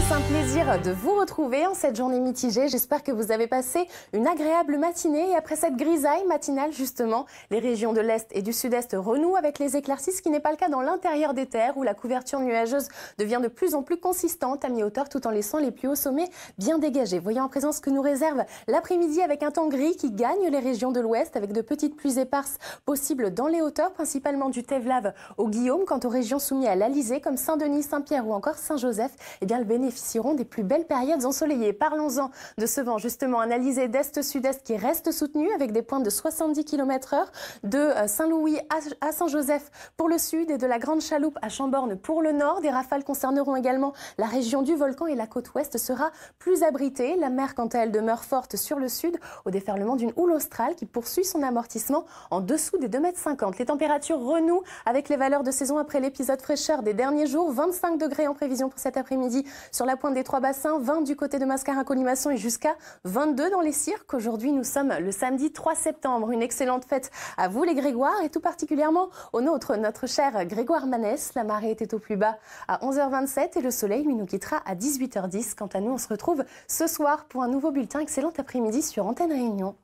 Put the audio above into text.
C'est un plaisir de vous retrouver en cette journée mitigée. J'espère que vous avez passé une agréable matinée et après cette grisaille matinale justement, les régions de l'Est et du Sud-Est renouent avec les éclaircies, ce qui n'est pas le cas dans l'intérieur des terres où la couverture nuageuse devient de plus en plus consistante à mi-hauteur tout en laissant les plus hauts sommets bien dégagés. Voyons en présence ce que nous réserve l'après-midi avec un temps gris qui gagne les régions de l'Ouest avec de petites pluies éparses possibles dans les hauteurs, principalement du Tevlav au Guillaume. Quant aux régions soumises à l'Alizé comme Saint-Denis, Saint-Pierre ou encore Saint-Joseph, eh bien le bénéficieront des plus belles périodes ensoleillées. Parlons-en de ce vent, justement, analysé d'est-sud-est qui reste soutenu avec des pointes de 70 km/h de euh, Saint-Louis à Saint-Joseph pour le sud et de la Grande Chaloupe à Chamborne pour le nord. Des rafales concerneront également la région du volcan et la côte ouest sera plus abritée. La mer, quant à elle, demeure forte sur le sud au déferlement d'une houle australe qui poursuit son amortissement en dessous des 2,50 m. Les températures renouent avec les valeurs de saison après l'épisode fraîcheur des derniers jours. 25 degrés en prévision pour cet après-midi sur la pointe des Trois Bassins, 20 du côté de mascarin colimaçon et jusqu'à 22 dans les cirques. Aujourd'hui, nous sommes le samedi 3 septembre. Une excellente fête à vous les Grégoire et tout particulièrement au nôtre, notre cher Grégoire Manès. La marée était au plus bas à 11h27 et le soleil, lui, nous quittera à 18h10. Quant à nous, on se retrouve ce soir pour un nouveau bulletin. Excellent après-midi sur Antenne Réunion.